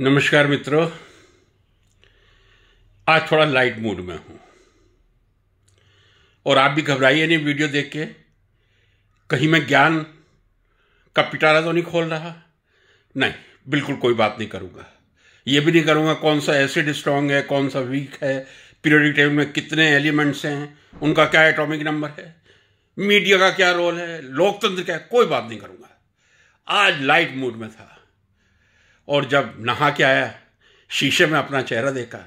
नमस्कार मित्रों आज थोड़ा लाइट मूड में हूं और आप भी घबराइए नहीं वीडियो देख के कहीं मैं ज्ञान का पिटारा तो नहीं खोल रहा नहीं बिल्कुल कोई बात नहीं करूंगा ये भी नहीं करूँगा कौन सा एसिड स्ट्रांग है कौन सा वीक है पीरियडिक टेबल में कितने एलिमेंट्स हैं उनका क्या एटॉमिक नंबर है मीडिया का क्या रोल है लोकतंत्र क्या है कोई बात नहीं करूंगा आज लाइट मूड में था और जब नहा के आया शीशे में अपना चेहरा देखा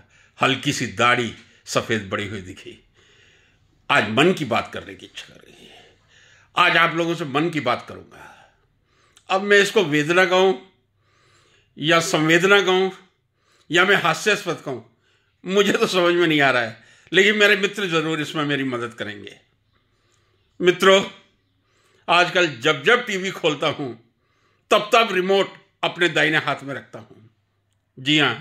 हल्की सी दाढ़ी सफ़ेद बड़ी हुई दिखी आज मन की बात करने की इच्छा कर रही है आज आप लोगों से मन की बात करूंगा अब मैं इसको वेदना कहूं या संवेदना कहूं या मैं हास्यास्पद कहूं मुझे तो समझ में नहीं आ रहा है लेकिन मेरे मित्र ज़रूर इसमें मेरी मदद करेंगे मित्रों आजकल जब जब टीवी खोलता हूं तब तब रिमोट अपने दाहिने हाथ में रखता हूं जी हाँ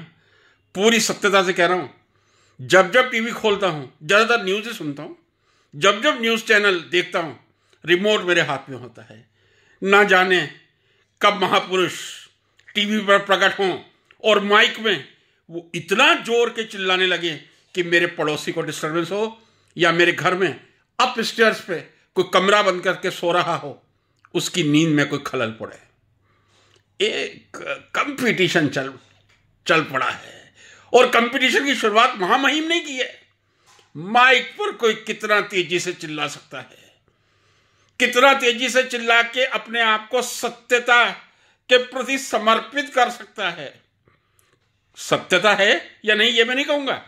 पूरी सत्यता से कह रहा हूं जब जब टीवी खोलता हूं ज़्यादातर न्यूज़ ही सुनता हूं जब जब न्यूज़ चैनल देखता हूं रिमोट मेरे हाथ में होता है ना जाने कब महापुरुष टीवी पर प्रकट हों और माइक में वो इतना जोर के चिल्लाने लगे कि मेरे पड़ोसी को डिस्टर्बेंस हो या मेरे घर में अप स्टेयर्स पे कोई कमरा बंद करके सो रहा हो उसकी नींद में कोई खलल पड़े एक कंपटीशन चल चल पड़ा है और कंपटीशन की शुरुआत महामहिम ने की है माइक पर कोई कितना तेजी से चिल्ला सकता है कितना तेजी से चिल्ला के अपने आप को सत्यता के प्रति समर्पित कर सकता है सत्यता है या नहीं ये मैं नहीं कहूंगा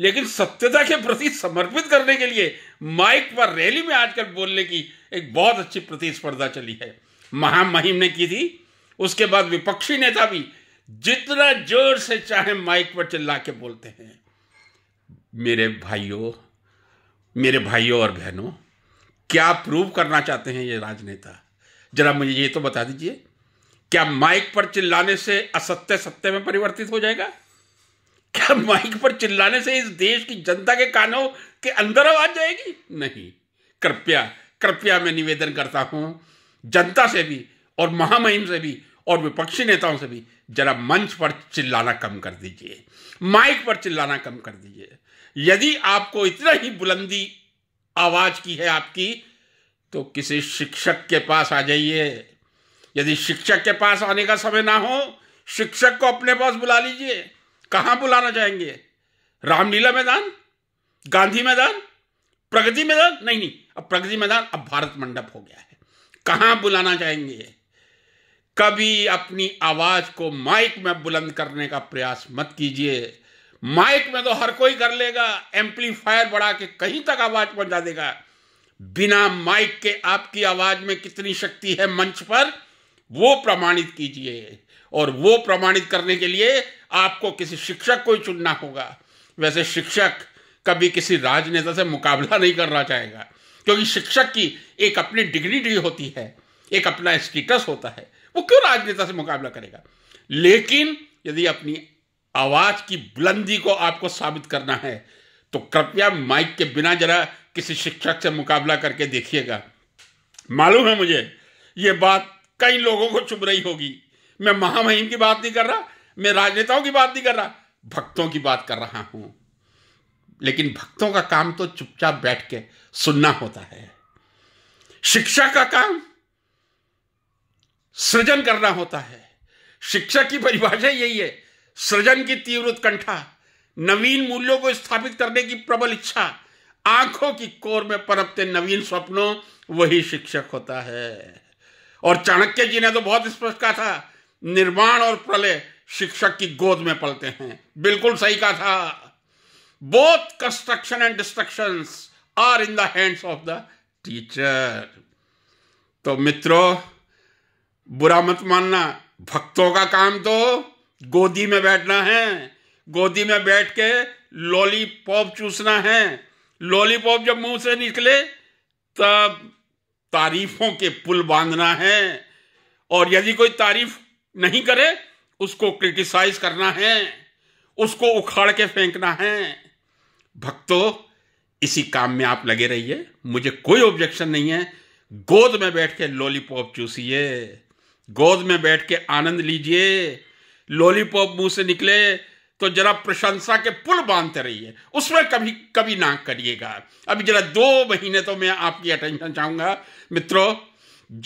लेकिन सत्यता के प्रति समर्पित करने के लिए माइक पर रैली में आजकल बोलने की एक बहुत अच्छी प्रतिस्पर्धा चली है महामहिम ने की थी उसके बाद विपक्षी नेता भी जितना जोर से चाहे माइक पर चिल्ला के बोलते हैं मेरे भाइयों मेरे भाइयों और बहनों क्या प्रूव करना चाहते हैं ये राजनेता जरा मुझे ये तो बता दीजिए क्या माइक पर चिल्लाने से असत्य सत्य में परिवर्तित हो जाएगा क्या माइक पर चिल्लाने से इस देश की जनता के कानों के अंदर आवाज जाएगी नहीं कृपया कृपया मैं निवेदन करता हूं जनता से भी और महामहिम से भी और विपक्षी नेताओं से भी जरा मंच पर चिल्लाना कम कर दीजिए माइक पर चिल्लाना कम कर दीजिए यदि आपको इतना ही बुलंदी आवाज की है आपकी तो किसी शिक्षक के पास आ जाइए यदि शिक्षक के पास आने का समय ना हो शिक्षक को अपने पास बुला लीजिए कहाँ बुलाना चाहेंगे रामलीला मैदान गांधी मैदान प्रगति मैदान नहीं नहीं अब प्रगति मैदान अब भारत मंडप हो गया है कहाँ बुलाना चाहेंगे कभी अपनी आवाज़ को माइक में बुलंद करने का प्रयास मत कीजिए माइक में तो हर कोई कर लेगा एम्पलीफायर बढ़ा के कहीं तक आवाज़ पहुंचा देगा बिना माइक के आपकी आवाज़ में कितनी शक्ति है मंच पर वो प्रमाणित कीजिए और वो प्रमाणित करने के लिए आपको किसी शिक्षक को ही चुनना होगा वैसे शिक्षक कभी किसी राजनेता से मुकाबला नहीं करना चाहेगा क्योंकि शिक्षक की एक अपनी डिग्निटी होती है एक अपना स्टेटस होता है वो क्यों राजनेता से मुकाबला करेगा लेकिन यदि अपनी आवाज की बुलंदी को आपको साबित करना है तो कृपया माइक के बिना जरा किसी शिक्षक से मुकाबला करके देखिएगा मालूम है मुझे ये बात कई लोगों को चुभ रही होगी मैं महामहिम की बात नहीं कर रहा मैं राजनेताओं की बात नहीं कर रहा भक्तों की बात कर रहा हूं लेकिन भक्तों का काम तो चुपचाप बैठ के सुनना होता है शिक्षा का काम सृजन करना होता है शिक्षा की परिभाषा यही है सृजन की तीव्र उत्कंठा नवीन मूल्यों को स्थापित करने की प्रबल इच्छा आंखों की कोर में परपते नवीन स्वप्नों वही शिक्षक होता है और चाणक्य जी ने तो बहुत स्पष्ट कहा था निर्माण और प्रलय शिक्षक की गोद में पलते हैं बिल्कुल सही कहा था both construction and destruction are in the hands of the teacher तो मित्रों बुरा मत मानना भक्तों का काम तो गोदी में बैठना है गोदी में बैठ के लॉलीपॉप चूसना है लॉलीपॉप जब मुंह से निकले तब तारीफों के पुल बांधना है और यदि कोई तारीफ नहीं करे उसको क्रिटिसाइज करना है उसको उखाड़ के फेंकना है भक्तों इसी काम में आप लगे रहिए मुझे कोई ऑब्जेक्शन नहीं है गोद में बैठ के लॉलीपॉप चूसिए गोद में बैठ के आनंद लीजिए लॉलीपॉप मुंह से निकले तो जरा प्रशंसा के पुल बांधते रहिए उसमें कभी कभी ना करिएगा अभी जरा दो महीने तो मैं आपकी अटेंशन चाहूँगा मित्रों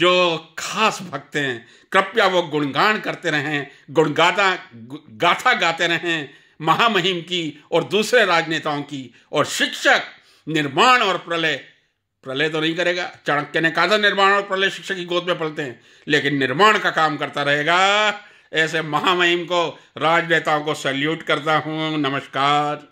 जो खास भक्त हैं कृपया वो गुणगान करते रहें गुणगाता गाथा गाते रहें महामहिम की और दूसरे राजनेताओं की और शिक्षक निर्माण और प्रलय प्रलय तो नहीं करेगा चाणक्य ने कहा था निर्माण और प्रलय शिक्षा की गोद में पलते हैं लेकिन निर्माण का काम करता रहेगा ऐसे महामहिम को राजनेताओं को सैल्यूट करता हूँ नमस्कार